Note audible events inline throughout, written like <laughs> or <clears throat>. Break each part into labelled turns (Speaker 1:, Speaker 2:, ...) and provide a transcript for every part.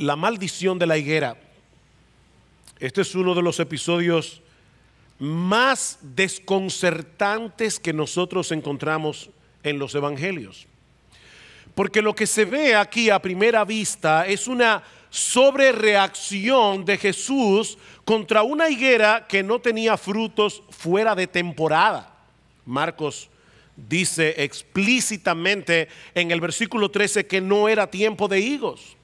Speaker 1: la maldición de la higuera. Este es uno de los episodios más desconcertantes que nosotros encontramos en los evangelios. Porque lo que se ve aquí a primera vista es una sobrereacción de Jesús contra una higuera que no tenía frutos fuera de temporada. Marcos dice explícitamente en el versículo 13 que no era tiempo de higos.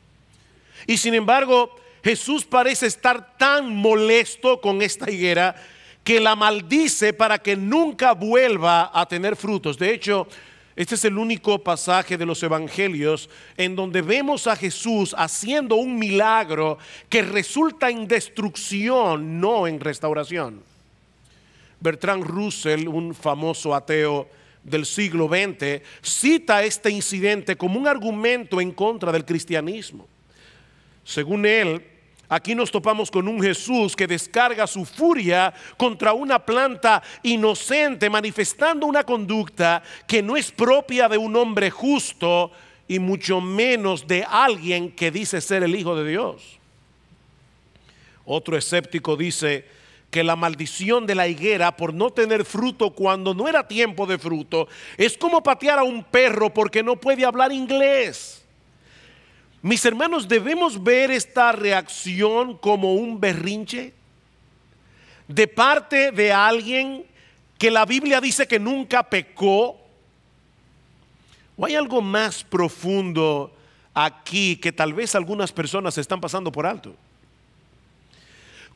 Speaker 1: Y sin embargo, Jesús parece estar tan molesto con esta higuera que la maldice para que nunca vuelva a tener frutos. De hecho, este es el único pasaje de los evangelios en donde vemos a Jesús haciendo un milagro que resulta en destrucción, no en restauración. Bertrand Russell, un famoso ateo del siglo XX, cita este incidente como un argumento en contra del cristianismo. Según él, aquí nos topamos con un Jesús que descarga su furia contra una planta inocente, manifestando una conducta que no es propia de un hombre justo y mucho menos de alguien que dice ser el Hijo de Dios. Otro escéptico dice que la maldición de la higuera por no tener fruto cuando no era tiempo de fruto es como patear a un perro porque no puede hablar inglés. Mis hermanos, ¿debemos ver esta reacción como un berrinche de parte de alguien que la Biblia dice que nunca pecó? ¿O hay algo más profundo aquí que tal vez algunas personas están pasando por alto?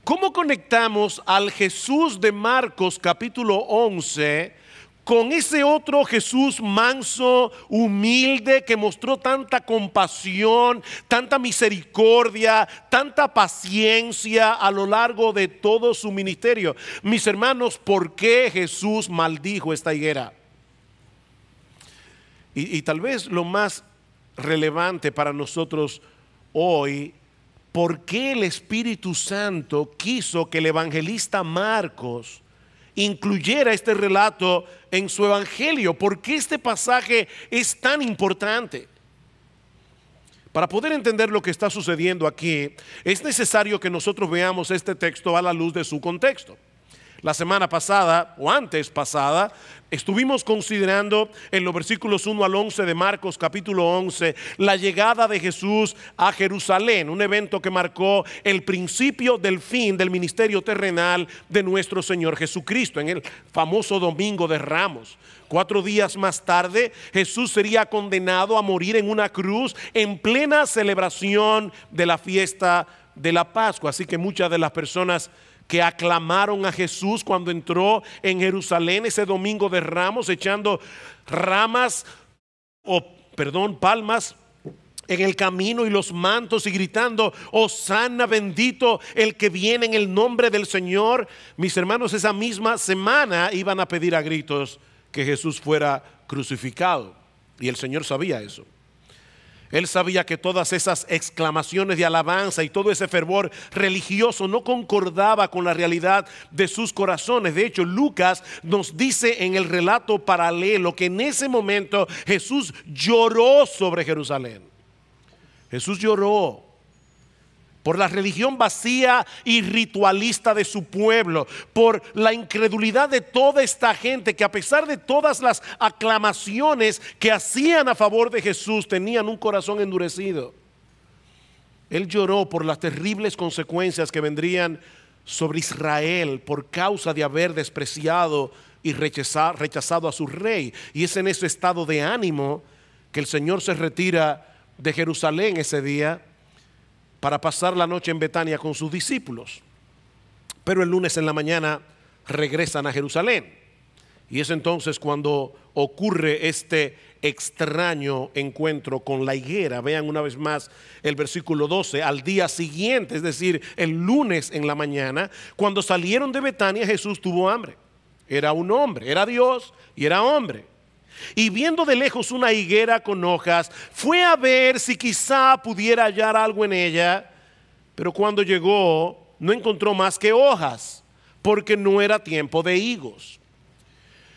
Speaker 1: ¿Cómo conectamos al Jesús de Marcos capítulo 11 con ese otro Jesús manso, humilde, que mostró tanta compasión, tanta misericordia, tanta paciencia a lo largo de todo su ministerio. Mis hermanos, ¿por qué Jesús maldijo esta higuera? Y, tal vez lo más relevante para nosotros hoy, ¿por qué el Espíritu Santo quiso que el evangelista Marcos incluyera este relato en su evangelio. porque este pasaje es tan importante? Para poder entender lo que está sucediendo aquí, es necesario que nosotros veamos este texto a la luz de su contexto. La semana pasada, o antes pasada, estuvimos considerando en los versículos 1 al 11 de Marcos capítulo 11 la llegada de Jesús a Jerusalén, un evento que marcó el principio del fin del ministerio terrenal de nuestro Señor Jesucristo en el famoso Domingo de Ramos. Cuatro días más tarde, Jesús sería condenado a morir en una cruz en plena celebración de la fiesta de la Pascua. Así que muchas de las personas que aclamaron a Jesús cuando entró en Jerusalén ese domingo de ramos, echando ramas o, perdón, palmas en el camino y los mantos y gritando, sana bendito el que viene en el nombre del Señor. Mis hermanos, esa misma semana iban a pedir a gritos que Jesús fuera crucificado. Y el Señor sabía eso. Él sabía que todas esas exclamaciones de alabanza y todo ese fervor religioso no concordaba con la realidad de sus corazones. De hecho, Lucas nos dice en el relato paralelo que en ese momento Jesús lloró sobre Jerusalén. Jesús lloró por la religión vacía y ritualista de su pueblo, por la incredulidad de toda esta gente que a pesar de todas las aclamaciones que hacían a favor de Jesús, tenían un corazón endurecido. Él lloró por las terribles consecuencias que vendrían sobre Israel por causa de haber despreciado y rechazado a su rey. Y es en ese estado de ánimo que el Señor se retira de Jerusalén ese día para pasar la noche en Betania con sus discípulos. Pero el lunes en la mañana regresan a Jerusalén. Y es entonces cuando ocurre este extraño encuentro con la higuera. Vean una vez más el versículo 12. Al día siguiente, es decir, el lunes en la mañana, cuando salieron de Betania, Jesús tuvo hambre. Era un hombre, era Dios y era hombre y viendo de lejos una higuera con hojas, fue a ver si quizá pudiera hallar algo en ella, pero cuando llegó no encontró más que hojas, porque no era tiempo de higos.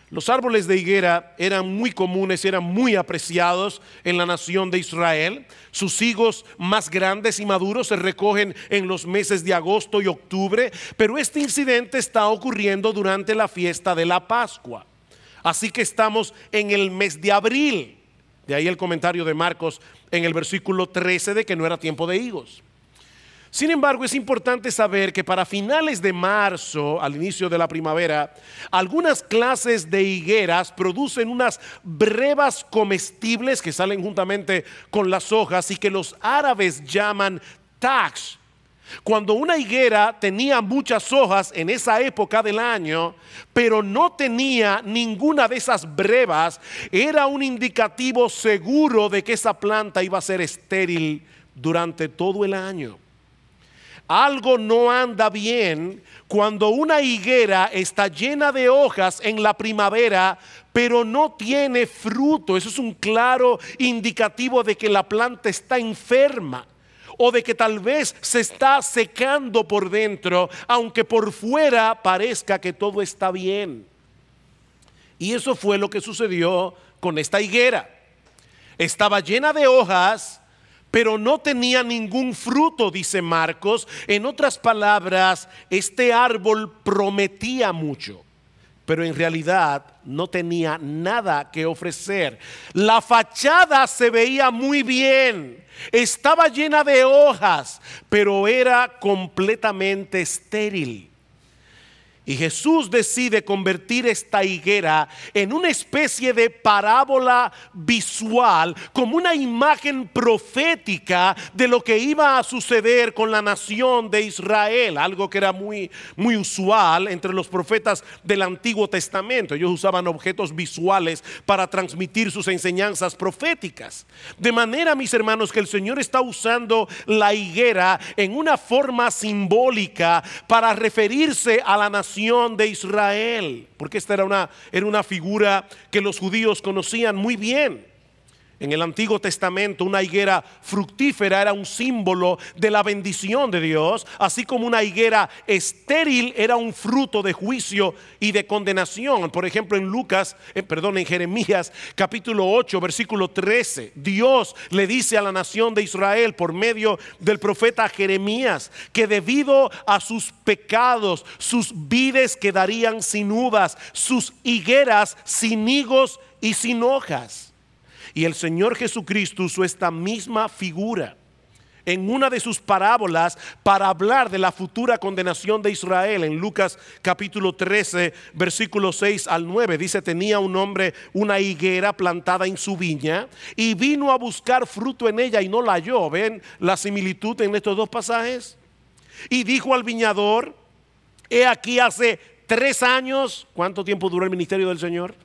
Speaker 1: Los árboles de higuera eran muy comunes, eran muy apreciados en la nación de Israel. Sus higos más grandes y maduros se recogen en los meses de agosto y octubre, pero este incidente está ocurriendo durante la fiesta de la Pascua. Así que estamos en el mes de abril. De ahí el comentario de Marcos en el versículo 13 de que no era tiempo de higos. Sin embargo, es importante saber que para finales de marzo, al inicio de la primavera, algunas clases de higueras producen unas brevas comestibles que salen juntamente con las hojas y que los árabes llaman tax, cuando una higuera tenía muchas hojas en esa época del año, pero no tenía ninguna de esas brevas, era un indicativo seguro de que esa planta iba a ser estéril durante todo el año. Algo no anda bien cuando una higuera está llena de hojas en la primavera, pero no tiene fruto. Eso es un claro indicativo de que la planta está enferma o de que tal vez se está secando por dentro, aunque por fuera parezca que todo está bien. Y eso fue lo que sucedió con esta higuera. Estaba llena de hojas, pero no tenía ningún fruto, dice Marcos. En otras palabras, este árbol prometía mucho pero en realidad no tenía nada que ofrecer. La fachada se veía muy bien, estaba llena de hojas, pero era completamente estéril. Y Jesús decide convertir esta higuera en una especie de parábola visual, como una imagen profética de lo que iba a suceder con la nación de Israel, algo que era muy muy usual entre los profetas del Antiguo Testamento. Ellos usaban objetos visuales para transmitir sus enseñanzas proféticas. De manera, mis hermanos, que el Señor está usando la higuera en una forma simbólica para referirse a la nación de Israel, porque esta era una, era una figura que los judíos conocían muy bien. En el Antiguo Testamento una higuera fructífera era un símbolo de la bendición de Dios, así como una higuera estéril era un fruto de juicio y de condenación. Por ejemplo, en Lucas, eh, perdón, en Jeremías capítulo 8, versículo 13, Dios le dice a la nación de Israel por medio del profeta Jeremías que debido a sus pecados, sus vides quedarían sin uvas, sus higueras sin higos y sin hojas. Y el Señor Jesucristo usó esta misma figura en una de sus parábolas para hablar de la futura condenación de Israel. En Lucas capítulo 13, versículo 6 al 9, dice, tenía un hombre una higuera plantada en su viña y vino a buscar fruto en ella y no la halló. ¿Ven la similitud en estos dos pasajes? Y dijo al viñador, he aquí hace tres años, ¿cuánto tiempo duró el ministerio del Señor?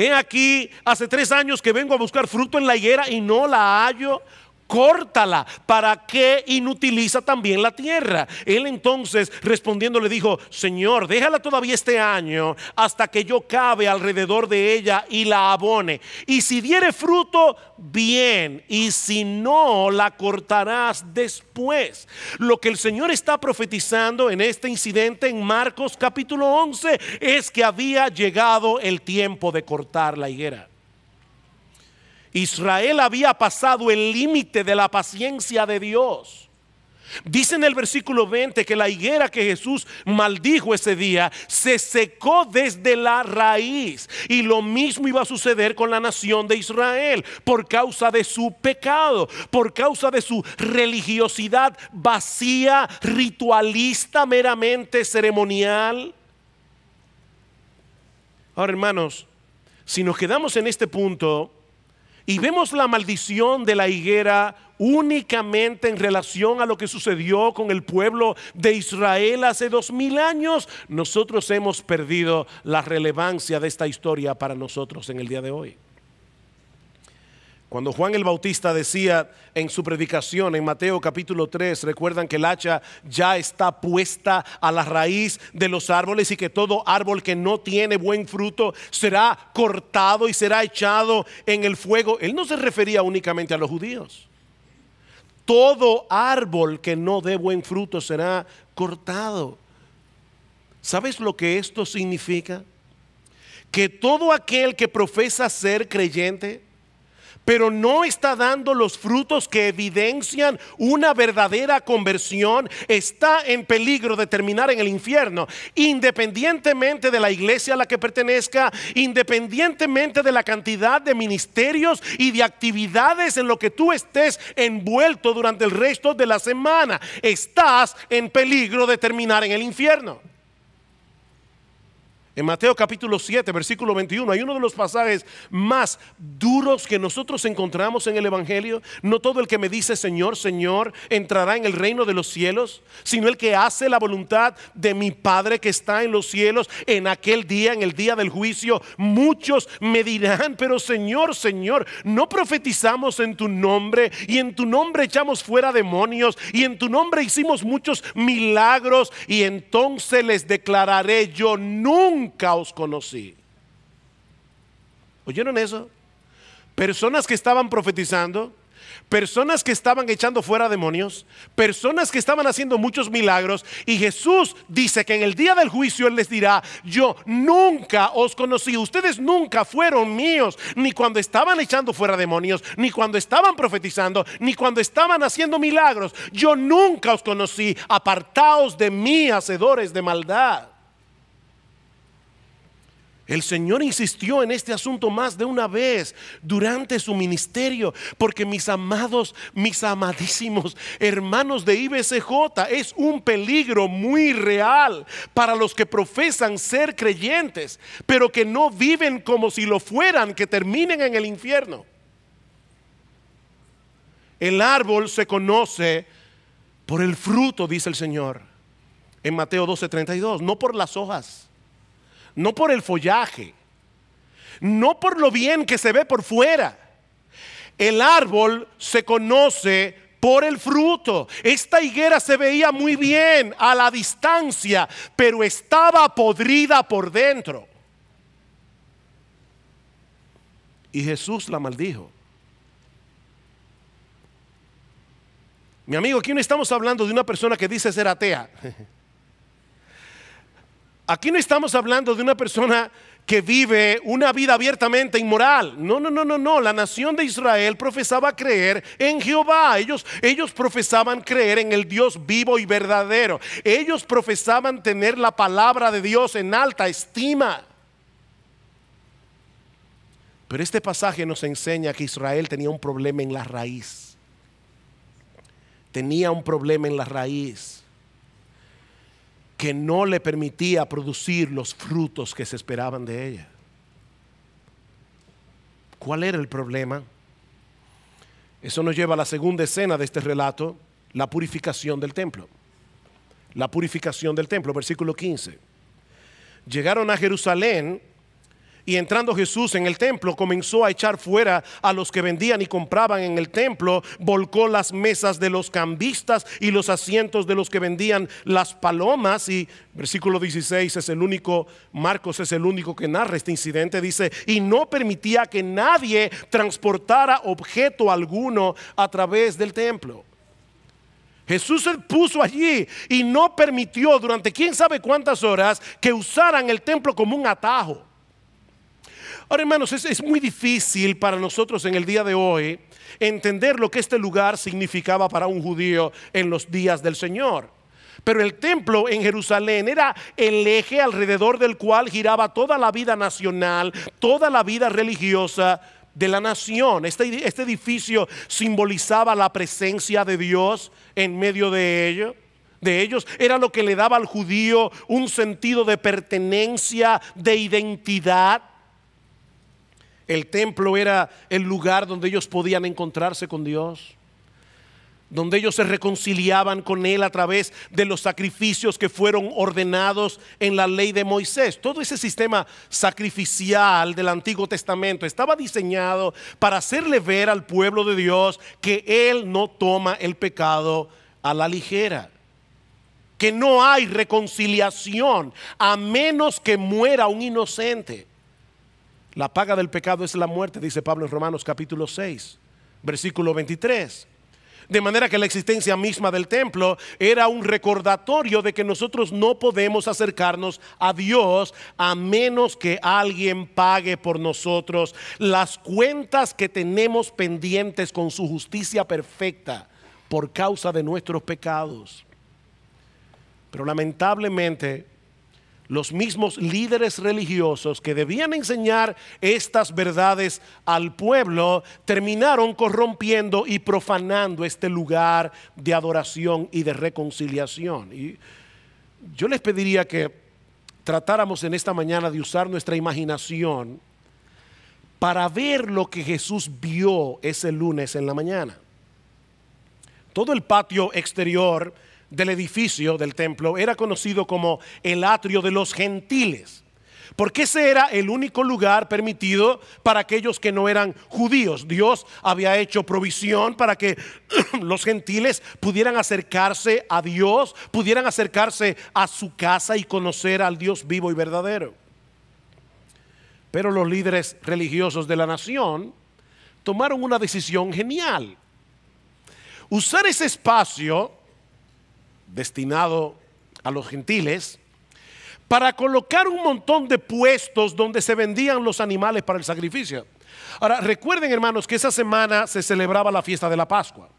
Speaker 1: He aquí, hace tres años que vengo a buscar fruto en la higuera y no la hallo córtala, ¿para qué inutiliza también la tierra? Él entonces respondiendo le dijo, Señor, déjala todavía este año hasta que yo cabe alrededor de ella y la abone. Y si diere fruto, bien, y si no, la cortarás después. Lo que el Señor está profetizando en este incidente en Marcos capítulo 11 es que había llegado el tiempo de cortar la higuera. Israel había pasado el límite de la paciencia de Dios. Dice en el versículo 20 que la higuera que Jesús maldijo ese día se secó desde la raíz. Y lo mismo iba a suceder con la nación de Israel por causa de su pecado, por causa de su religiosidad vacía, ritualista, meramente ceremonial. Ahora hermanos, si nos quedamos en este punto, y vemos la maldición de la higuera únicamente en relación a lo que sucedió con el pueblo de Israel hace dos mil años. Nosotros hemos perdido la relevancia de esta historia para nosotros en el día de hoy. Cuando Juan el Bautista decía en su predicación en Mateo capítulo 3, recuerdan que el hacha ya está puesta a la raíz de los árboles y que todo árbol que no tiene buen fruto será cortado y será echado en el fuego. Él no se refería únicamente a los judíos. Todo árbol que no dé buen fruto será cortado. ¿Sabes lo que esto significa? Que todo aquel que profesa ser creyente, pero no está dando los frutos que evidencian una verdadera conversión, está en peligro de terminar en el infierno, independientemente de la iglesia a la que pertenezca, independientemente de la cantidad de ministerios y de actividades en lo que tú estés envuelto durante el resto de la semana, estás en peligro de terminar en el infierno. En Mateo capítulo 7, versículo 21, hay uno de los pasajes más duros que nosotros encontramos en el Evangelio. No todo el que me dice Señor, Señor, entrará en el reino de los cielos, sino el que hace la voluntad de mi Padre que está en los cielos. En aquel día, en el día del juicio, muchos me dirán, pero Señor, Señor, no profetizamos en tu nombre y en tu nombre echamos fuera demonios y en tu nombre hicimos muchos milagros y entonces les declararé yo nunca Nunca os conocí. ¿Oyeron eso? Personas que estaban profetizando, personas que estaban echando fuera demonios, personas que estaban haciendo muchos milagros. Y Jesús dice que en el día del juicio Él les dirá, yo nunca os conocí, ustedes nunca fueron míos, ni cuando estaban echando fuera demonios, ni cuando estaban profetizando, ni cuando estaban haciendo milagros. Yo nunca os conocí, apartaos de mí, hacedores de maldad. El Señor insistió en este asunto más de una vez durante su ministerio, porque mis amados, mis amadísimos hermanos de IBCJ, es un peligro muy real para los que profesan ser creyentes, pero que no viven como si lo fueran, que terminen en el infierno. El árbol se conoce por el fruto, dice el Señor en Mateo 12:32, no por las hojas no por el follaje, no por lo bien que se ve por fuera. El árbol se conoce por el fruto. Esta higuera se veía muy bien a la distancia, pero estaba podrida por dentro. Y Jesús la maldijo. Mi amigo, aquí no estamos hablando de una persona que dice ser atea. <laughs> Aquí no estamos hablando de una persona que vive una vida abiertamente inmoral. No, no, no, no, no. La nación de Israel profesaba creer en Jehová. Ellos, ellos profesaban creer en el Dios vivo y verdadero. Ellos profesaban tener la palabra de Dios en alta estima. Pero este pasaje nos enseña que Israel tenía un problema en la raíz. Tenía un problema en la raíz que no le permitía producir los frutos que se esperaban de ella. ¿Cuál era el problema? Eso nos lleva a la segunda escena de este relato, la purificación del templo. La purificación del templo, versículo 15. Llegaron a Jerusalén y entrando Jesús en el templo, comenzó a echar fuera a los que vendían y compraban en el templo, volcó las mesas de los cambistas y los asientos de los que vendían las palomas. Y versículo 16 es el único, Marcos es el único que narra este incidente, dice, y no permitía que nadie transportara objeto alguno a través del templo. Jesús se puso allí y no permitió durante quién sabe cuántas horas que usaran el templo como un atajo. Ahora, hermanos, es, muy difícil para nosotros en el día de hoy entender lo que este lugar significaba para un judío en los días del Señor. Pero el templo en Jerusalén era el eje alrededor del cual giraba toda la vida nacional, toda la vida religiosa de la nación. Este, este edificio simbolizaba la presencia de Dios en medio de de ellos era lo que le daba al judío un sentido de pertenencia, de identidad. El templo era el lugar donde ellos podían encontrarse con Dios, donde ellos se reconciliaban con Él a través de los sacrificios que fueron ordenados en la ley de Moisés. Todo ese sistema sacrificial del Antiguo Testamento estaba diseñado para hacerle ver al pueblo de Dios que Él no toma el pecado a la ligera que no hay reconciliación a menos que muera un inocente. La paga del pecado es la muerte, dice Pablo en Romanos capítulo 6, versículo 23. De manera que la existencia misma del templo era un recordatorio de que nosotros no podemos acercarnos a Dios a menos que alguien pague por nosotros las cuentas que tenemos pendientes con su justicia perfecta por causa de nuestros pecados. Pero lamentablemente los mismos líderes religiosos que debían enseñar estas verdades al pueblo, terminaron corrompiendo y profanando este lugar de adoración y de reconciliación. Y yo les pediría que tratáramos en esta mañana de usar nuestra imaginación para ver lo que Jesús vio ese lunes en la mañana. Todo el patio exterior del edificio del templo era conocido como el atrio de los gentiles, porque ese era el único lugar permitido para aquellos que no eran judíos. Dios había hecho provisión para que <clears throat> los gentiles pudieran acercarse a Dios, pudieran acercarse a su casa y conocer al Dios vivo y verdadero. Pero los líderes religiosos de la nación tomaron una decisión genial. Usar ese espacio destinado a los gentiles, para colocar un montón de puestos donde se vendían los animales para el sacrificio. Ahora, recuerden hermanos que esa semana se celebraba la fiesta de la Pascua.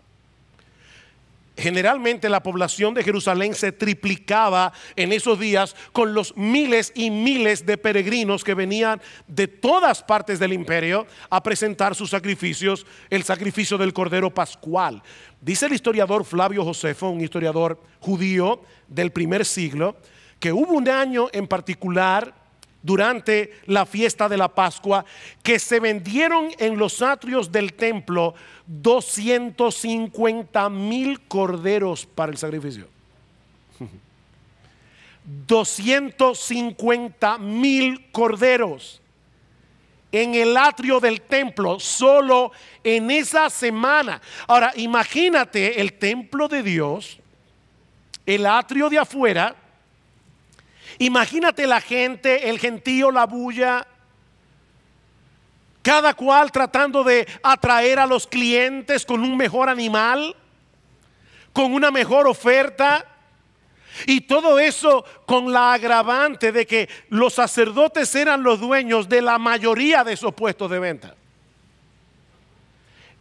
Speaker 1: Generalmente la población de Jerusalén se triplicaba en esos días con los miles y miles de peregrinos que venían de todas partes del imperio a presentar sus sacrificios, el sacrificio del Cordero Pascual. Dice el historiador Flavio Josefo, un historiador judío del primer siglo, que hubo un año en particular durante la fiesta de la Pascua, que se vendieron en los atrios del templo 250 mil corderos para el sacrificio. 250 <laughs> mil corderos en el atrio del templo, solo en esa semana. Ahora, imagínate el templo de Dios, el atrio de afuera, Imagínate la gente, el gentío, la bulla, cada cual tratando de atraer a los clientes con un mejor animal, con una mejor oferta. Y todo eso con la agravante de que los sacerdotes eran los dueños de la mayoría de esos puestos de venta.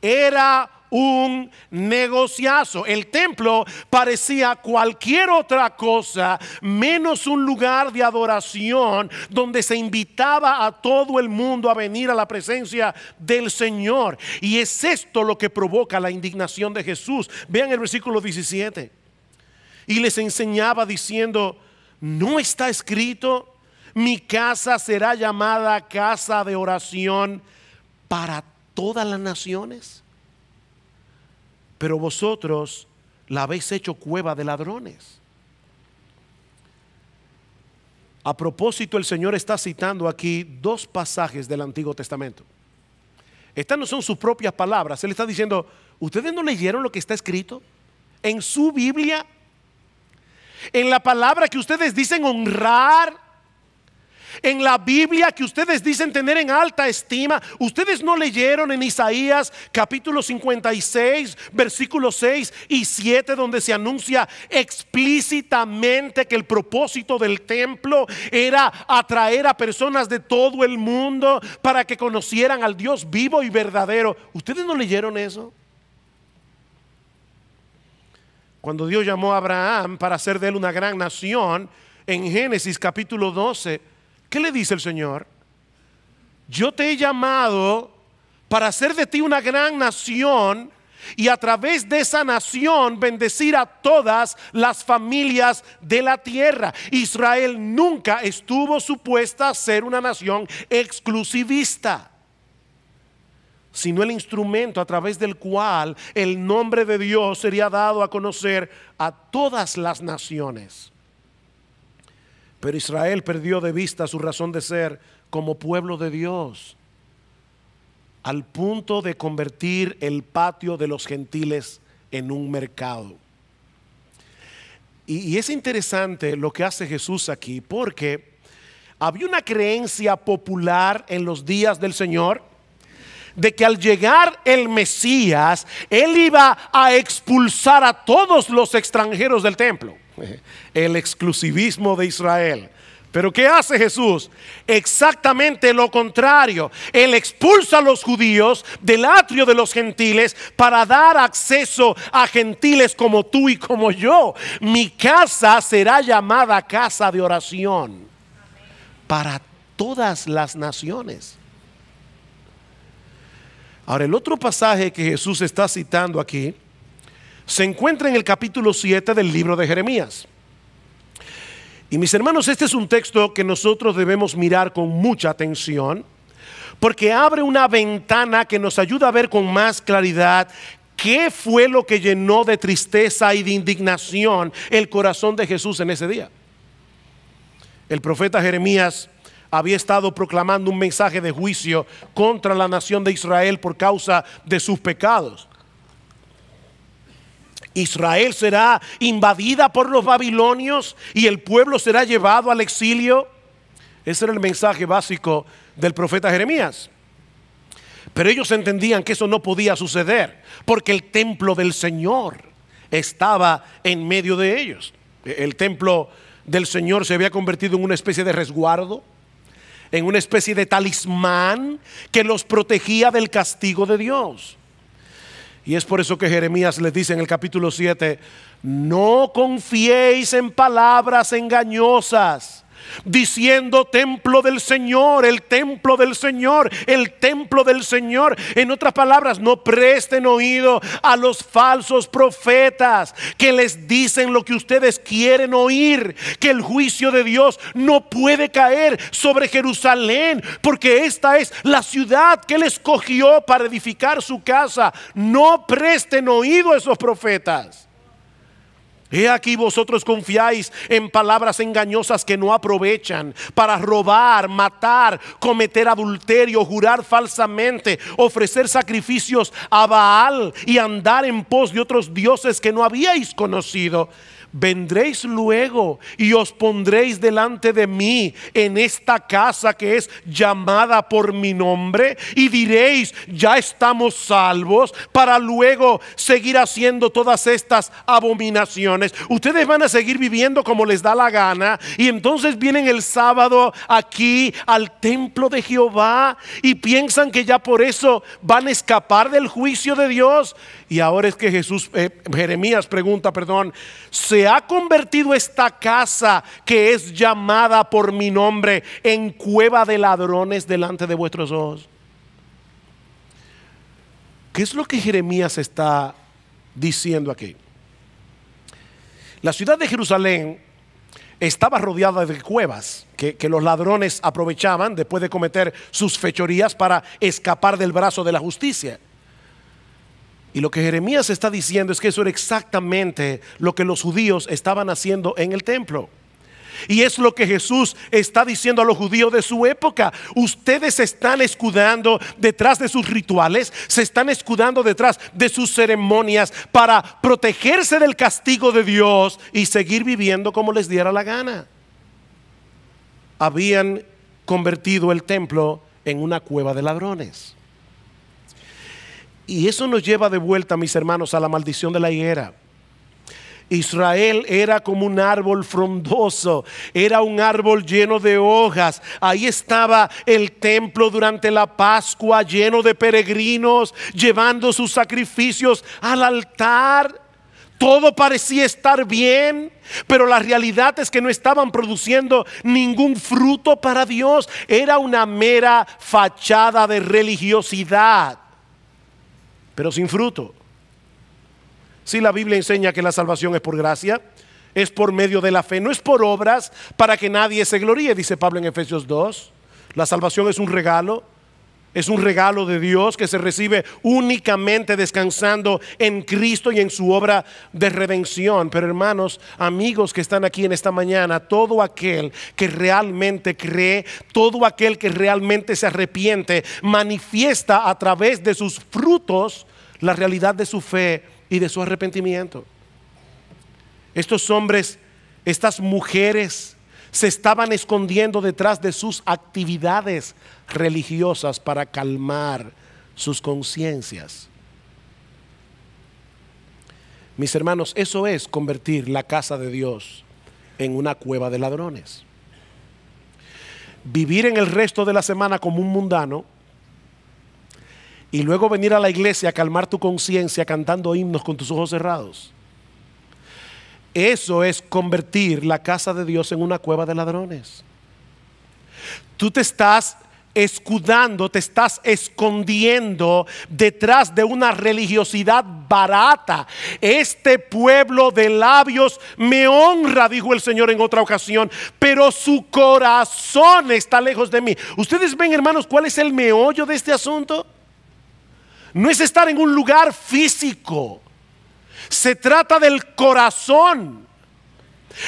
Speaker 1: Era un negociazo. El templo parecía cualquier otra cosa menos un lugar de adoración donde se invitaba a todo el mundo a venir a la presencia del Señor. Y es esto lo que provoca la indignación de Jesús. Vean el versículo 17. Y les enseñaba diciendo, no está escrito, mi casa será llamada casa de oración para todas las naciones pero vosotros la habéis hecho cueva de ladrones. A propósito, el Señor está citando aquí dos pasajes del Antiguo Testamento. Estas no son sus propias palabras. Él está diciendo, ¿ustedes no leyeron lo que está escrito en su Biblia? En la palabra que ustedes dicen honrar en la Biblia que ustedes dicen tener en alta estima, ustedes no leyeron en Isaías capítulo 56, versículos 6 y 7, donde se anuncia explícitamente que el propósito del templo era atraer a personas de todo el mundo para que conocieran al Dios vivo y verdadero. ¿Ustedes no leyeron eso? Cuando Dios llamó a Abraham para hacer de él una gran nación, en Génesis capítulo 12, ¿Qué le dice el Señor? Yo te he llamado para hacer de ti una gran nación y a través de esa nación bendecir a todas las familias de la tierra. Israel nunca estuvo supuesta a ser una nación exclusivista sino el instrumento a través del cual el nombre de Dios sería dado a conocer a todas las naciones. Pero Israel perdió de vista su razón de ser como pueblo de Dios, al punto de convertir el patio de los gentiles en un mercado. Y, es interesante lo que hace Jesús aquí, porque había una creencia popular en los días del Señor de que al llegar el Mesías, él iba a expulsar a todos los extranjeros del templo. <laughs> El exclusivismo de Israel. Pero ¿qué hace Jesús? Exactamente lo contrario. Él expulsa a los judíos del atrio de los gentiles para dar acceso a gentiles como tú y como yo. Mi casa será llamada casa de oración para todas las naciones. Ahora, el otro pasaje que Jesús está citando aquí se encuentra en el capítulo 7 del libro de Jeremías. Y mis hermanos, este es un texto que nosotros debemos mirar con mucha atención, porque abre una ventana que nos ayuda a ver con más claridad qué fue lo que llenó de tristeza y de indignación el corazón de Jesús en ese día. El profeta Jeremías había estado proclamando un mensaje de juicio contra la nación de Israel por causa de sus pecados. Israel será invadida por los babilonios y el pueblo será llevado al exilio. Ese era el mensaje básico del profeta Jeremías. Pero ellos entendían que eso no podía suceder porque el templo del Señor estaba en medio de ellos. El templo del Señor se había convertido en una especie de resguardo en una especie de talismán que los protegía del castigo de Dios. Y es por eso que Jeremías les dice en el capítulo 7, no confiéis en palabras engañosas diciendo templo del Señor, el templo del Señor, el templo del Señor. En otras palabras, no presten oído a los falsos profetas que les dicen lo que ustedes quieren oír, que el juicio de Dios no puede caer sobre Jerusalén, porque esta es la ciudad que él escogió para edificar su casa. No presten oído a esos profetas. He aquí vosotros confiáis en palabras engañosas que no aprovechan para robar, matar, cometer adulterio, jurar falsamente, ofrecer sacrificios a Baal y andar en pos de otros dioses que no habíais conocido. Vendréis luego y os pondréis delante de mí en esta casa que es llamada por mi nombre y diréis, ya estamos salvos para luego seguir haciendo todas estas abominaciones ustedes van a seguir viviendo como les da la gana y entonces vienen el sábado aquí al templo de Jehová y piensan que ya por eso van a escapar del juicio de Dios. Y ahora es que Jesús, eh, Jeremías pregunta, perdón, ¿se ha convertido esta casa que es llamada por mi nombre en cueva de ladrones delante de vuestros ojos? ¿Qué es lo que Jeremías está diciendo aquí? La ciudad de Jerusalén estaba rodeada de cuevas que, los ladrones aprovechaban después de cometer sus fechorías para escapar del brazo de la justicia. Y lo que Jeremías está diciendo es que eso era exactamente lo que los judíos estaban haciendo en el templo. Y es lo que Jesús está diciendo a los judíos de su época. Ustedes se están escudando detrás de sus rituales, se están escudando detrás de sus ceremonias para protegerse del castigo de Dios y seguir viviendo como les diera la gana. Habían convertido el templo en una cueva de ladrones. Y eso nos lleva de vuelta, mis hermanos, a la maldición de la higuera. Israel era como un árbol frondoso, era un árbol lleno de hojas. Ahí estaba el templo durante la Pascua lleno de peregrinos, llevando sus sacrificios al altar. Todo parecía estar bien, pero la realidad es que no estaban produciendo ningún fruto para Dios. Era una mera fachada de religiosidad, pero sin fruto. Si la Biblia enseña que la salvación es por gracia, es por medio de la fe, no es por obras para que nadie se gloríe, dice Pablo en Efesios 2. La salvación es un regalo, es un regalo de Dios que se recibe únicamente descansando en Cristo y en su obra de redención. Pero hermanos, amigos que están aquí en esta mañana, todo aquel que realmente cree, todo aquel que realmente se arrepiente, manifiesta a través de sus frutos la realidad de su fe y de su arrepentimiento. Estos hombres, estas mujeres, se estaban escondiendo detrás de sus actividades religiosas para calmar sus conciencias. Mis hermanos, eso es convertir la casa de Dios en una cueva de ladrones. Vivir en el resto de la semana como un mundano y luego venir a la iglesia a calmar tu conciencia cantando himnos con tus ojos cerrados. Eso es convertir la casa de Dios en una cueva de ladrones. Tú te estás escudando, te estás escondiendo detrás de una religiosidad barata. Este pueblo de labios me honra, dijo el Señor en otra ocasión, pero su corazón está lejos de mí. ¿Ustedes ven, hermanos, cuál es el meollo de este asunto? no es estar en un lugar físico. Se trata del corazón.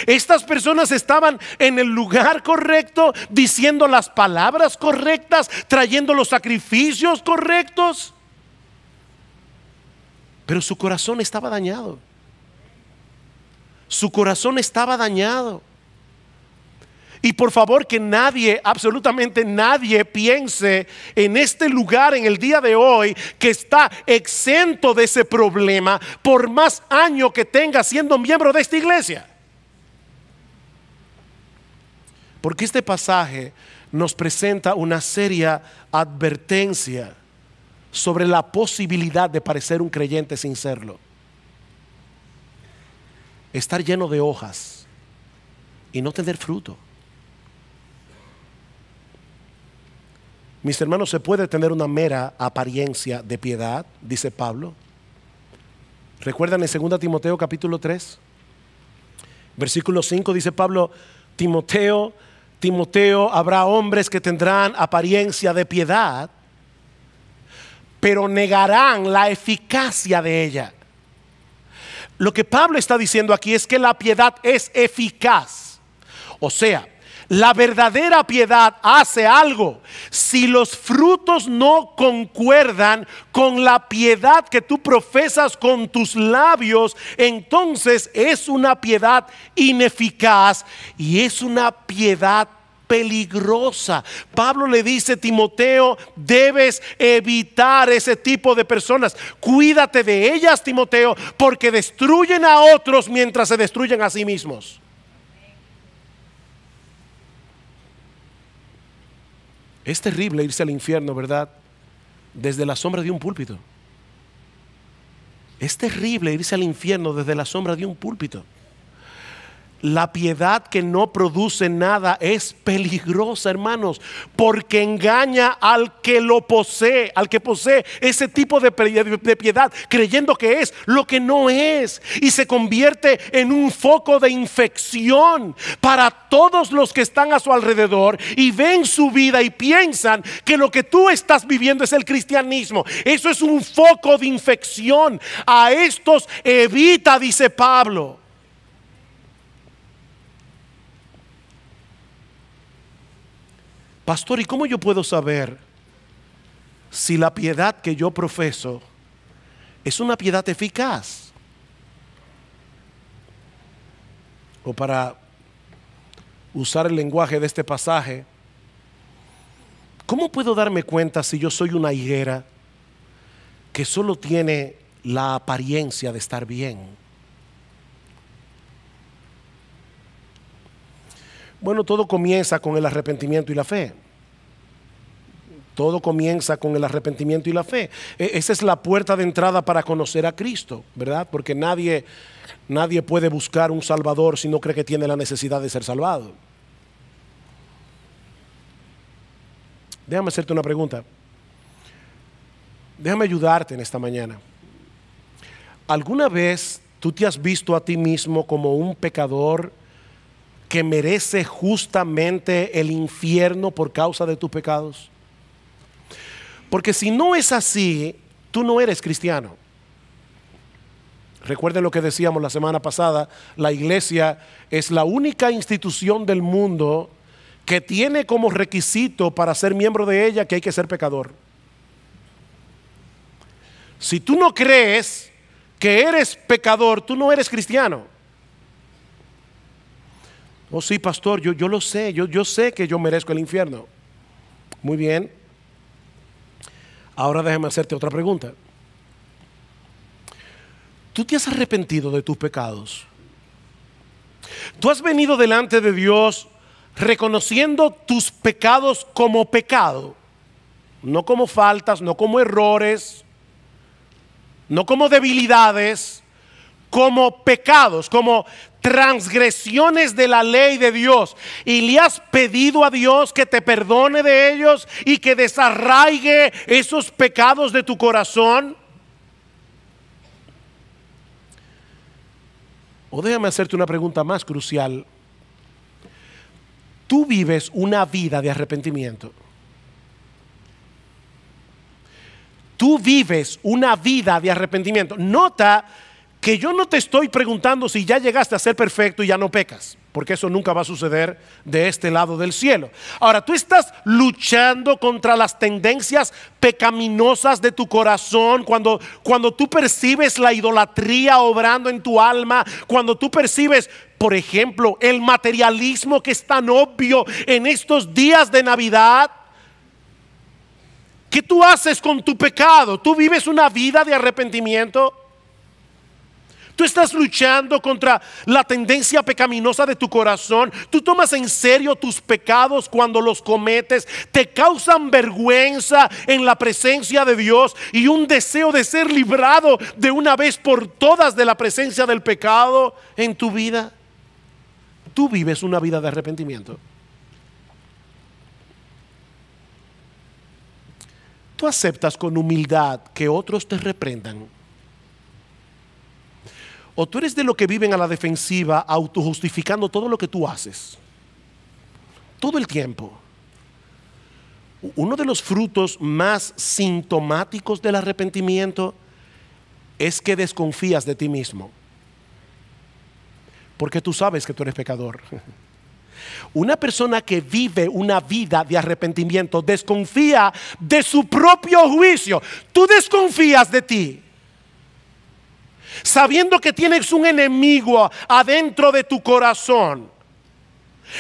Speaker 1: Estas personas estaban en el lugar correcto, diciendo las palabras correctas, trayendo los sacrificios correctos. Pero su corazón estaba dañado. Su corazón estaba dañado. Y por favor que nadie, absolutamente nadie piense en este lugar en el día de hoy que está exento de ese problema por más año que tenga siendo miembro de esta iglesia. Porque este pasaje nos presenta una seria advertencia sobre la posibilidad de parecer un creyente sin serlo. Estar lleno de hojas y no tener fruto. Mis hermanos, se puede tener una mera apariencia de piedad, dice Pablo. ¿Recuerdan en 2 Timoteo capítulo 3? Versículo 5 dice Pablo, Timoteo, Timoteo, habrá hombres que tendrán apariencia de piedad, pero negarán la eficacia de ella. Lo que Pablo está diciendo aquí es que la piedad es eficaz. O sea, la verdadera piedad hace algo. Si los frutos no concuerdan con la piedad que tú profesas con tus labios, entonces es una piedad ineficaz y es una piedad peligrosa. Pablo le dice, Timoteo, debes evitar ese tipo de personas. Cuídate de ellas, Timoteo, porque destruyen a otros mientras se destruyen a sí mismos. Es terrible irse al infierno, ¿verdad? Desde la sombra de un púlpito. Es terrible irse al infierno desde la sombra de un púlpito. La piedad que no produce nada es peligrosa, hermanos, porque engaña al que lo posee, al que posee ese tipo de piedad, creyendo que es lo que no es, y se convierte en un foco de infección para todos los que están a su alrededor y ven su vida y piensan que lo que tú estás viviendo es el cristianismo. Eso es un foco de infección. A estos evita, dice Pablo. Pastor, ¿y cómo yo puedo saber si la piedad que yo profeso es una piedad eficaz? O para usar el lenguaje de este pasaje, ¿cómo puedo darme cuenta si yo soy una higuera que solo tiene la apariencia de estar bien? Bueno, todo comienza con el arrepentimiento y la fe. Todo comienza con el arrepentimiento y la fe. E, esa es la puerta de entrada para conocer a Cristo, ¿verdad? Porque nadie, nadie puede buscar un Salvador si no cree que tiene la necesidad de ser salvado. Déjame hacerte una pregunta. Déjame ayudarte en esta mañana. ¿Alguna vez tú te has visto a ti mismo como un pecador que merece justamente el infierno por causa de tus pecados? Porque si no es así, tú no eres cristiano. Recuerden lo que decíamos la semana pasada, la iglesia es la única institución del mundo que tiene como requisito para ser miembro de ella que hay que ser pecador. Si tú no crees que eres pecador, tú no eres cristiano. Oh, sí, pastor, yo, yo lo sé, yo, yo sé que yo merezco el infierno. Muy bien. Ahora déjame hacerte otra pregunta. ¿Tú te has arrepentido de tus pecados? ¿Tú has venido delante de Dios reconociendo tus pecados como pecado? No como faltas, no como errores, no como debilidades, como pecados, como transgresiones de la ley de Dios y le has pedido a Dios que te perdone de ellos y que desarraigue esos pecados de tu corazón? O déjame hacerte una pregunta más crucial. Tú vives una vida de arrepentimiento. Tú vives una vida de arrepentimiento. Nota que yo no te estoy preguntando si ya llegaste a ser perfecto y ya no pecas, porque eso nunca va a suceder de este lado del cielo. Ahora, tú estás luchando contra las tendencias pecaminosas de tu corazón cuando, cuando tú percibes la idolatría obrando en tu alma, cuando tú percibes, por ejemplo, el materialismo que es tan obvio en estos días de Navidad. ¿Qué tú haces con tu pecado? ¿Tú vives una vida de arrepentimiento? tú estás luchando contra la tendencia pecaminosa de tu corazón, tú tomas en serio tus pecados cuando los cometes, te causan vergüenza en la presencia de Dios y un deseo de ser librado de una vez por todas de la presencia del pecado en tu vida. Tú vives una vida de arrepentimiento. Tú aceptas con humildad que otros te reprendan o tú eres de los que viven a la defensiva, autojustificando todo lo que tú haces. Todo el tiempo. Uno de los frutos más sintomáticos del arrepentimiento es que desconfías de ti mismo. Porque tú sabes que tú eres pecador. <laughs> Una persona que vive una vida de arrepentimiento desconfía de su propio juicio. Tú desconfías de ti sabiendo que tienes un enemigo adentro de tu corazón.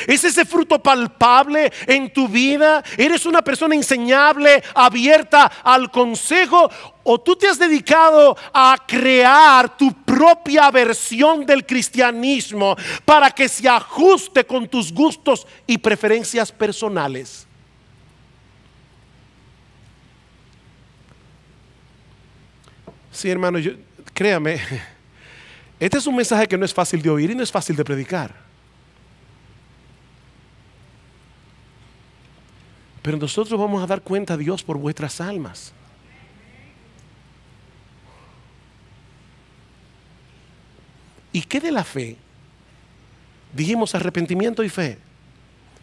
Speaker 1: ¿Es ese fruto palpable en tu vida? ¿Eres una persona enseñable, abierta al consejo? ¿O tú te has dedicado a crear tu propia versión del cristianismo para que se ajuste con tus gustos y preferencias personales? Sí, hermano, yo, créame, <laughs> este es un mensaje que no es fácil de oír y no es fácil de predicar. Pero nosotros vamos a dar cuenta a Dios por vuestras almas. ¿Y qué de la fe? Dijimos arrepentimiento y fe.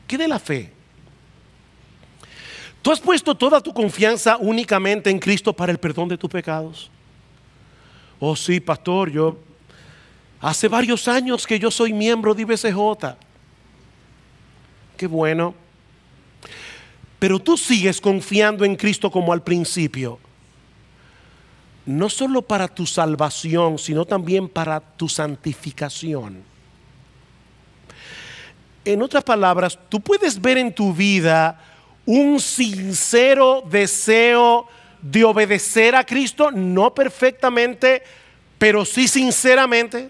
Speaker 1: ¿Qué de la fe? ¿Tú has puesto toda tu confianza únicamente en Cristo para el perdón de tus pecados? Oh, sí, pastor, yo hace varios años que yo soy miembro de IBCJ. Qué bueno. Pero tú sigues confiando en Cristo como al principio. No solo para tu salvación, sino también para tu santificación. En otras palabras, tú puedes ver en tu vida un sincero deseo de obedecer a Cristo, no perfectamente, pero sí sinceramente.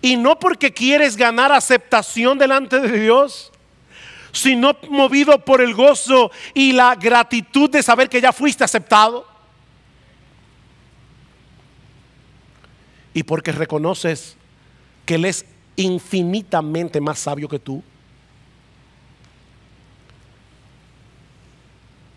Speaker 1: Y no porque quieres ganar aceptación delante de Dios, sino movido por el gozo y la gratitud de saber que ya fuiste aceptado. Y porque reconoces que Él es infinitamente más sabio que tú.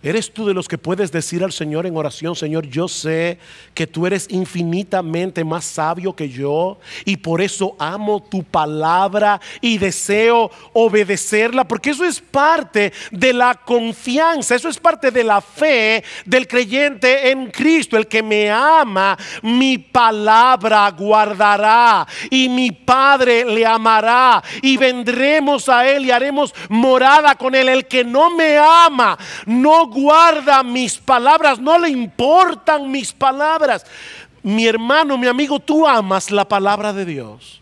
Speaker 1: ¿Eres tú de los que puedes decir al Señor en oración, Señor, yo sé que tú eres infinitamente más sabio que yo y por eso amo tu palabra y deseo obedecerla? Porque eso es parte de la confianza, eso es parte de la fe del creyente en Cristo. El que me ama, mi palabra guardará y mi Padre le amará y vendremos a Él y haremos morada con Él. El que no me ama, no guarda mis palabras, no le importan mis palabras. Mi hermano, mi amigo, tú amas la palabra de Dios.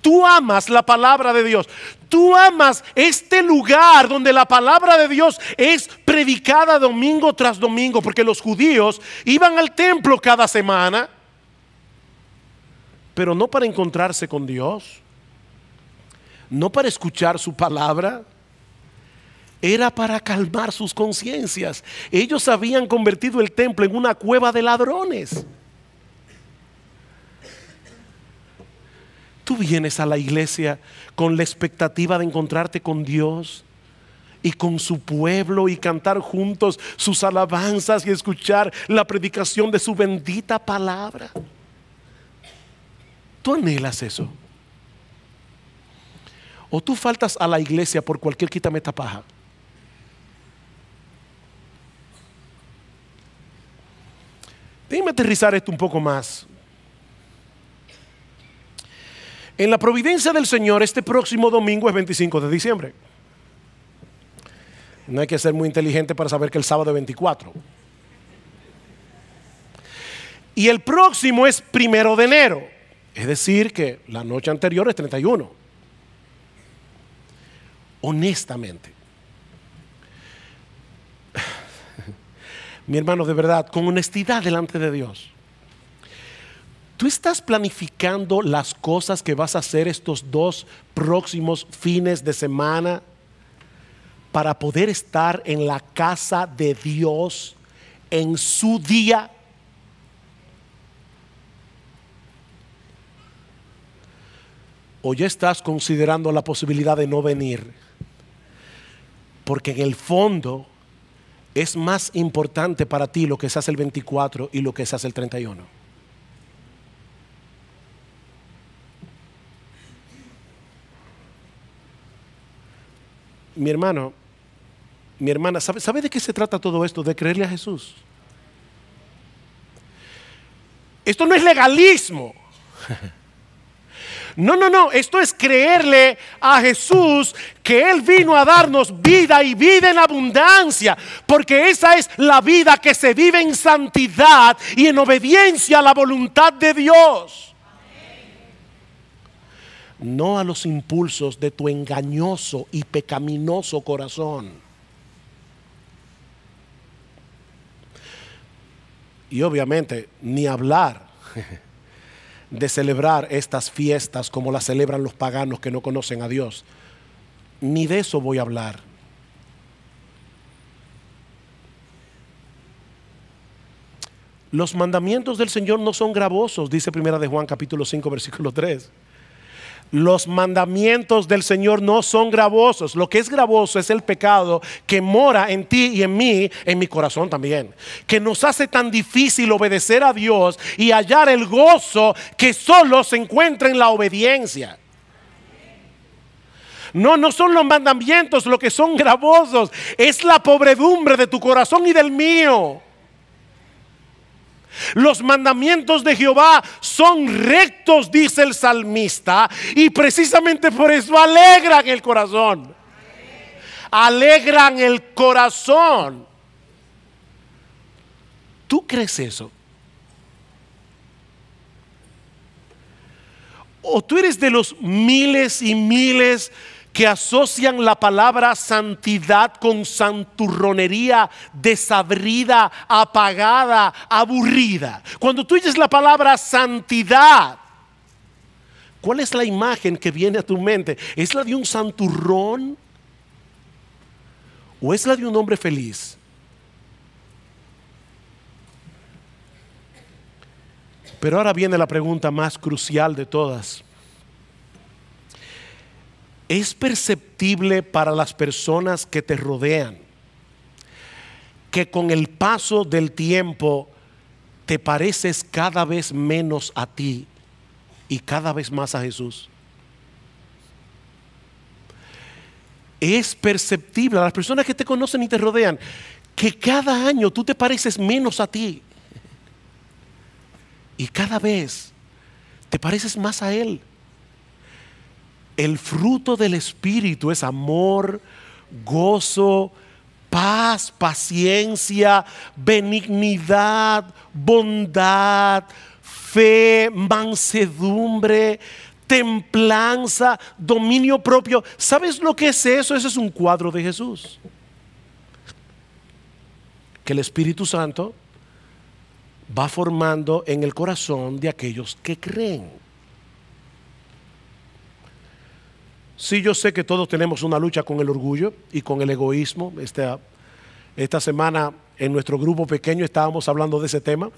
Speaker 1: Tú amas la palabra de Dios. Tú amas este lugar donde la palabra de Dios es predicada domingo tras domingo, porque los judíos iban al templo cada semana, pero no para encontrarse con Dios, no para escuchar su palabra, era para calmar sus conciencias. Ellos habían convertido el templo en una cueva de ladrones. Tú vienes a la iglesia con la expectativa de encontrarte con Dios y con su pueblo y cantar juntos sus alabanzas y escuchar la predicación de su bendita palabra. ¿Tú anhelas eso? ¿O tú faltas a la iglesia por cualquier quítame esta paja? Déjeme aterrizar esto un poco más. En la providencia del Señor, este próximo domingo es 25 de diciembre. No hay que ser muy inteligente para saber que el sábado es 24. Y el próximo es primero de enero. Es decir, que la noche anterior es 31. Honestamente, mi hermano, de verdad, con honestidad delante de Dios. ¿Tú estás planificando las cosas que vas a hacer estos dos próximos fines de semana para poder estar en la casa de Dios en su día? ¿O ya estás considerando la posibilidad de no venir? Porque en el fondo es más importante para ti lo que se hace el 24 y lo que se hace el 31. Mi hermano, mi hermana, ¿sabe, de qué se trata todo esto? De creerle a Jesús. Esto no es legalismo. <laughs> No, no, no, esto es creerle a Jesús que Él vino a darnos vida y vida en abundancia, porque esa es la vida que se vive en santidad y en obediencia a la voluntad de Dios. No a los impulsos de tu engañoso y pecaminoso corazón. Y obviamente, ni hablar <laughs> de celebrar estas fiestas como las celebran los paganos que no conocen a Dios. Ni de eso voy a hablar. Los mandamientos del Señor no son gravosos, dice Primera de Juan capítulo 5 versículo 3. Los mandamientos del Señor no son gravosos. Lo que es gravoso es el pecado que mora en ti y en mí, en mi corazón también. Que nos hace tan difícil obedecer a Dios y hallar el gozo que solo se encuentra en la obediencia. No, no son los mandamientos lo que son gravosos. Es la pobredumbre de tu corazón y del mío. Los mandamientos de Jehová son rectos, dice el salmista, y precisamente por eso alegran el corazón. Alegran el corazón. ¿Tú crees eso? ¿O tú eres de los miles y miles que asocian la palabra santidad con santurronería desabrida, apagada, aburrida. Cuando tú dices la palabra santidad, ¿cuál es la imagen que viene a tu mente? ¿Es la de un santurrón? ¿O es la de un hombre feliz? Pero ahora viene la pregunta más crucial de todas es perceptible para las personas que te rodean, que con el paso del tiempo te pareces cada vez menos a ti y cada vez más a Jesús. Es perceptible a las personas que te conocen y te rodean que cada año tú te pareces menos a ti y cada vez te pareces más a Él. El fruto del Espíritu es amor, gozo, paz, paciencia, benignidad, bondad, fe, mansedumbre, templanza, dominio propio. ¿Sabes lo que es eso? Ese es un cuadro de Jesús. Que el Espíritu Santo va formando en el corazón de aquellos que creen. Sí, yo sé que todos tenemos una lucha con el orgullo y con el egoísmo. Esta, esta semana en nuestro grupo pequeño estábamos hablando de ese tema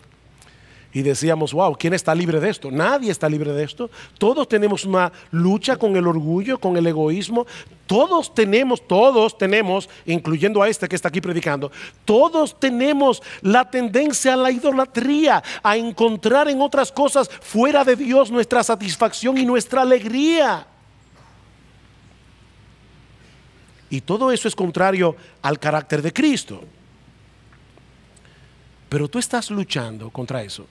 Speaker 1: y decíamos, wow, ¿quién está libre de esto? Nadie está libre de esto. Todos tenemos una lucha con el orgullo, con el egoísmo. Todos tenemos, todos tenemos, incluyendo a este que está aquí predicando, todos tenemos la tendencia a la idolatría, a encontrar en otras cosas fuera de Dios nuestra satisfacción y nuestra alegría. Y todo eso es contrario al carácter de Cristo. Pero tú estás luchando contra eso.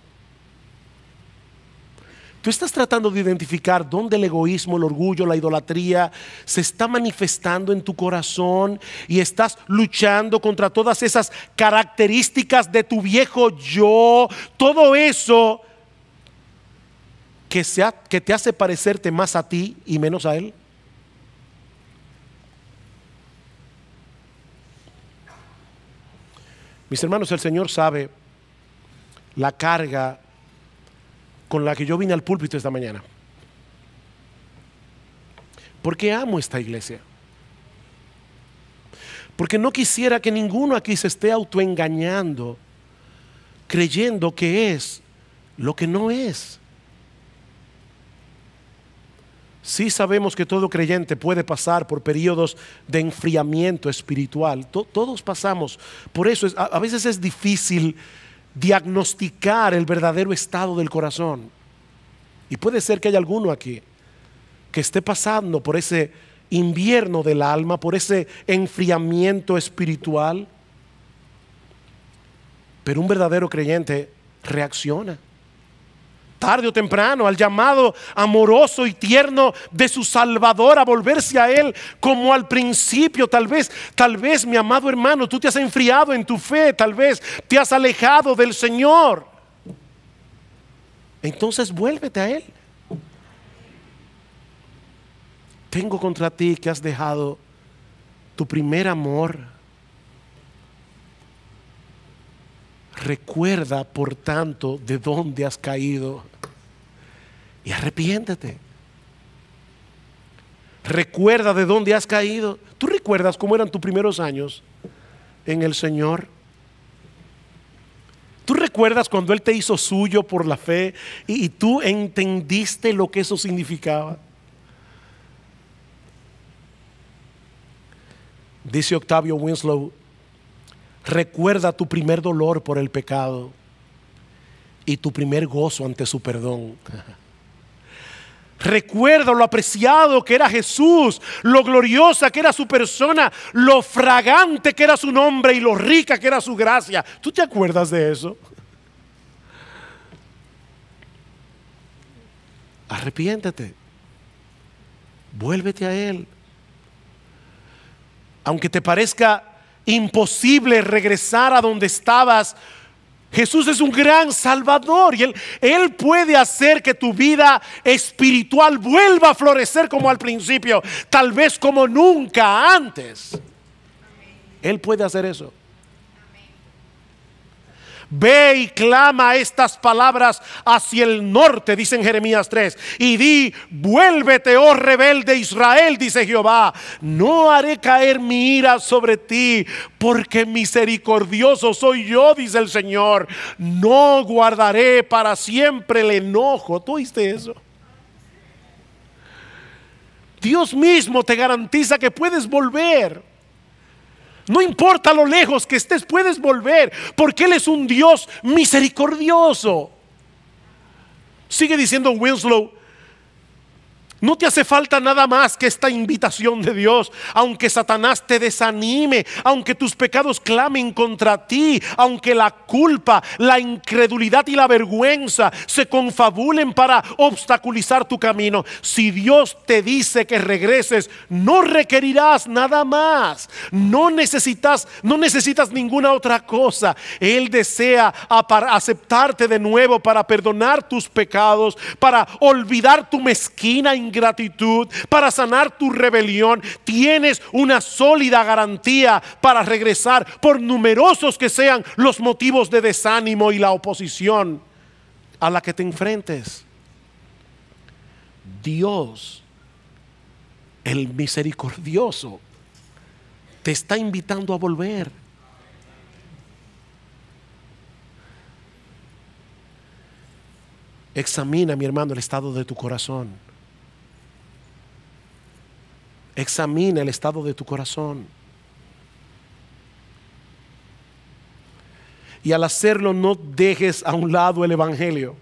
Speaker 1: Tú estás tratando de identificar dónde el egoísmo, el orgullo, la idolatría se está manifestando en tu corazón y estás luchando contra todas esas características de tu viejo yo, todo eso que, que te hace parecerte más a ti y menos a él. Mis hermanos, el Señor sabe la carga con la que yo vine al púlpito esta mañana. Porque amo esta iglesia. Porque no quisiera que ninguno aquí se esté autoengañando, creyendo que es lo que no es. Sí sabemos que todo creyente puede pasar por periodos de enfriamiento espiritual. todos pasamos. Por eso a veces es difícil diagnosticar el verdadero estado del corazón. Y puede ser que haya alguno aquí que esté pasando por ese invierno del alma, por ese enfriamiento espiritual. Pero un verdadero creyente reacciona tarde o temprano, al llamado amoroso y tierno de su Salvador a volverse a Él como al principio. Tal vez, tal vez, mi amado hermano, tú te has enfriado en tu fe, tal vez te has alejado del Señor. Entonces vuélvete a Él. Tengo contra ti que has dejado tu primer amor. Recuerda, por tanto, de dónde has caído y arrepiéntete. Recuerda de dónde has caído. ¿Tú recuerdas cómo eran tus primeros años en el Señor? ¿Tú recuerdas cuando Él te hizo suyo por la fe y, tú entendiste lo que eso significaba? Dice Octavio Winslow, recuerda tu primer dolor por el pecado y tu primer gozo ante su perdón. Recuerda lo apreciado que era Jesús, lo gloriosa que era su persona, lo fragante que era su nombre y lo rica que era su gracia. ¿Tú te acuerdas de eso? Arrepiéntete. Vuélvete a Él. Aunque te parezca imposible regresar a donde estabas, Jesús es un gran salvador y él, él, puede hacer que tu vida espiritual vuelva a florecer como al principio, tal vez como nunca antes. Él puede hacer eso. Ve y clama estas palabras hacia el norte, dice en Jeremías 3. Y di, vuélvete, oh rebelde Israel, dice Jehová. No haré caer mi ira sobre ti, porque misericordioso soy yo, dice el Señor. No guardaré para siempre el enojo. ¿Tú oíste eso? Dios mismo te garantiza que puedes volver. No importa lo lejos que estés, puedes volver, porque Él es un Dios misericordioso. Sigue diciendo Winslow, no te hace falta nada más que esta invitación de Dios. Aunque Satanás te desanime, aunque tus pecados clamen contra ti, aunque la culpa, la incredulidad y la vergüenza se confabulen para obstaculizar tu camino. Si Dios te dice que regreses, no requerirás nada más. No necesitas, no necesitas ninguna otra cosa. Él desea aceptarte de nuevo para perdonar tus pecados, para olvidar tu mezquina Gratitud para sanar tu rebelión. Tienes una sólida garantía para regresar, por numerosos que sean los motivos de desánimo y la oposición a la que te enfrentes. Dios, el misericordioso, te está invitando a volver. Examina, mi hermano, el estado de tu corazón. Examina el estado de tu corazón. Y al hacerlo no dejes a un lado el Evangelio.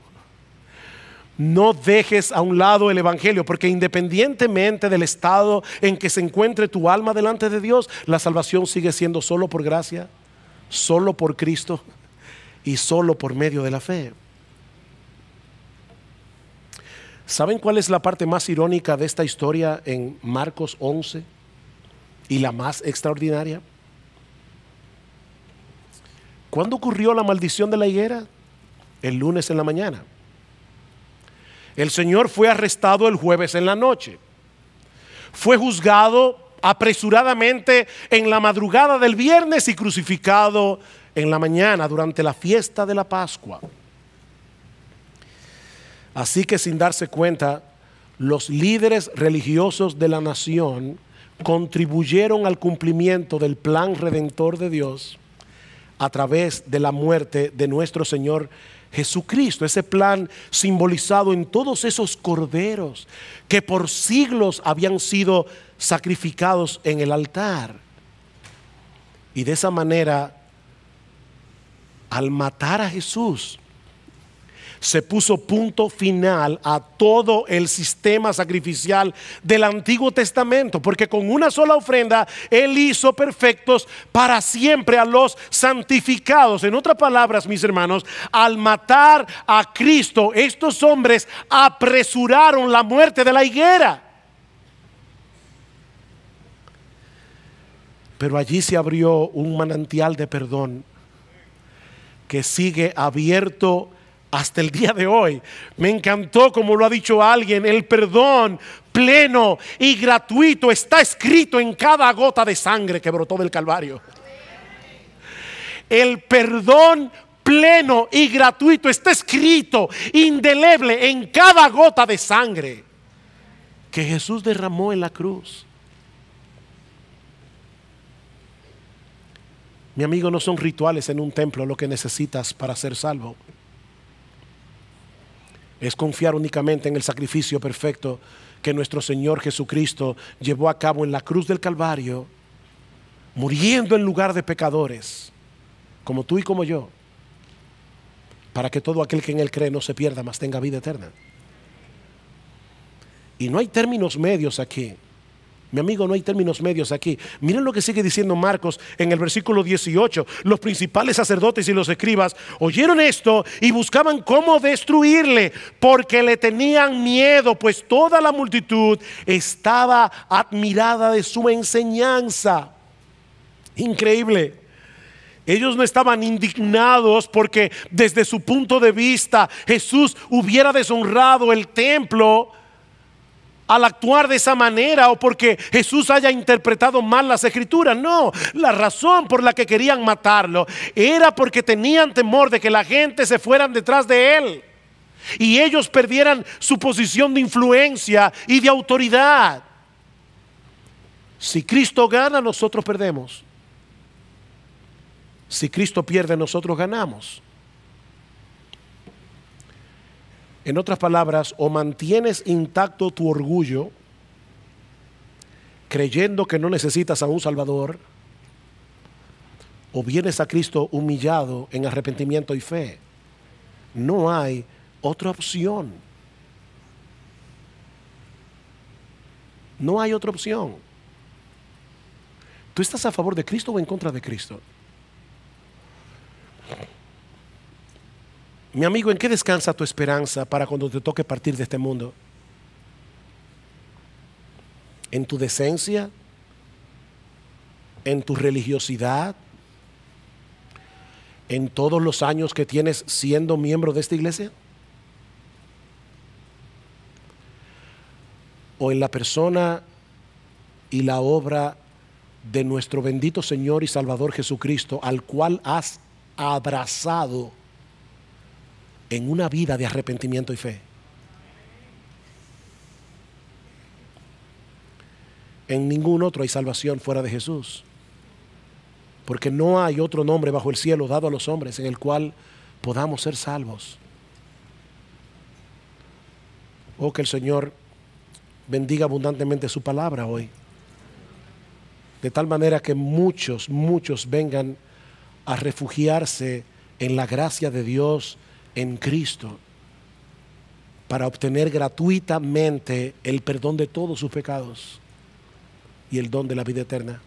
Speaker 1: No dejes a un lado el Evangelio, porque independientemente del estado en que se encuentre tu alma delante de Dios, la salvación sigue siendo solo por gracia, solo por Cristo y solo por medio de la fe. ¿Saben cuál es la parte más irónica de esta historia en Marcos 11 y la más extraordinaria? ¿Cuándo ocurrió la maldición de la higuera? El lunes en la mañana. El Señor fue arrestado el jueves en la noche. Fue juzgado apresuradamente en la madrugada del viernes y crucificado en la mañana durante la fiesta de la Pascua. Así que sin darse cuenta, los líderes religiosos de la nación contribuyeron al cumplimiento del plan redentor de Dios a través de la muerte de nuestro Señor Jesucristo, ese plan simbolizado en todos esos corderos que por siglos habían sido sacrificados en el altar. Y de esa manera, al matar a Jesús, se puso punto final a todo el sistema sacrificial del Antiguo Testamento, porque con una sola ofrenda Él hizo perfectos para siempre a los santificados. En otras palabras, mis hermanos, al matar a Cristo, estos hombres apresuraron la muerte de la higuera. Pero allí se abrió un manantial de perdón que sigue abierto hasta el día de hoy. Me encantó, como lo ha dicho alguien, el perdón pleno y gratuito está escrito en cada gota de sangre que brotó del Calvario. El perdón pleno y gratuito está escrito indeleble en cada gota de sangre que Jesús derramó en la cruz. Mi amigo, no son rituales en un templo lo que necesitas para ser salvo es confiar únicamente en el sacrificio perfecto que nuestro Señor Jesucristo llevó a cabo en la cruz del Calvario, muriendo en lugar de pecadores, como tú y como yo, para que todo aquel que en Él cree no se pierda, mas tenga vida eterna. Y no hay términos medios aquí. Mi amigo, no hay términos medios aquí. Miren lo que sigue diciendo Marcos en el versículo 18. Los principales sacerdotes y los escribas oyeron esto y buscaban cómo destruirle porque le tenían miedo, pues toda la multitud estaba admirada de su enseñanza. Increíble. Ellos no estaban indignados porque desde su punto de vista Jesús hubiera deshonrado el templo al actuar de esa manera o porque Jesús haya interpretado mal las escrituras. No, la razón por la que querían matarlo era porque tenían temor de que la gente se fueran detrás de él y ellos perdieran su posición de influencia y de autoridad. Si Cristo gana, nosotros perdemos. Si Cristo pierde, nosotros ganamos. En otras palabras, o mantienes intacto tu orgullo, creyendo que no necesitas a un Salvador, o vienes a Cristo humillado en arrepentimiento y fe. No hay otra opción. No hay otra opción. ¿Tú estás a favor de Cristo o en contra de Cristo? Mi amigo, ¿en qué descansa tu esperanza para cuando te toque partir de este mundo? ¿En tu decencia? ¿En tu religiosidad? ¿En todos los años que tienes siendo miembro de esta iglesia? ¿O en la persona y la obra de nuestro bendito Señor y Salvador Jesucristo, al cual has abrazado? en una vida de arrepentimiento y fe. En ningún otro hay salvación fuera de Jesús. Porque no hay otro nombre bajo el cielo dado a los hombres en el cual podamos ser salvos. Oh, que el Señor bendiga abundantemente su palabra hoy. De tal manera que muchos, muchos vengan a refugiarse en la gracia de Dios en Cristo para obtener gratuitamente el perdón de todos sus pecados y el don de la vida eterna.